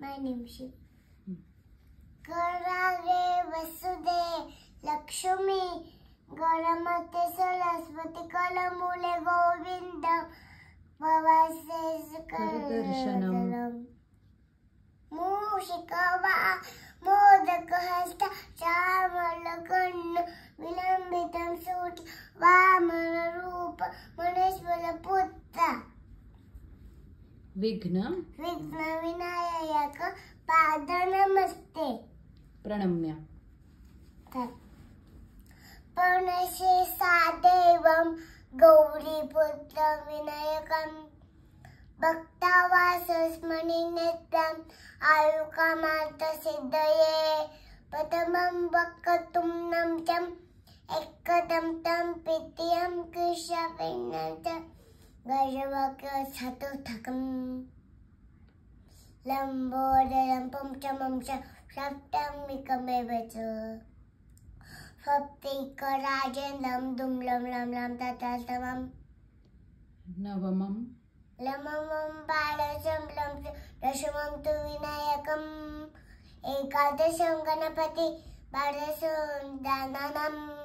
My name is Shiv. Garage Vasude Lakshmi Garamate Saraswati Kalamule Govindam Bhavase Mushikava Modakahasta Chamalakanda Vilambitam Suti Vamana Rupa विघ्न विघ्न विनायक पाद नमस्ते प्रणम्य सादेवं गौरीपुत्रं विनायकं भक्तावासस्मनि नेत्रम् आयुकामार्थसिद्धये प्रथमं वक्तुं नम तं एकदं तं पित्यं Gaya bakar satu takam Lampu ada lampu macam macam Sabta mika mebeca Sabta ika raja lam dum lam lam lam ta ta ta mam Nava mam Lama mam pala sam lam sam Rasa mam tu vinayakam Ekadasam ganapati Barasam dananam Nava mam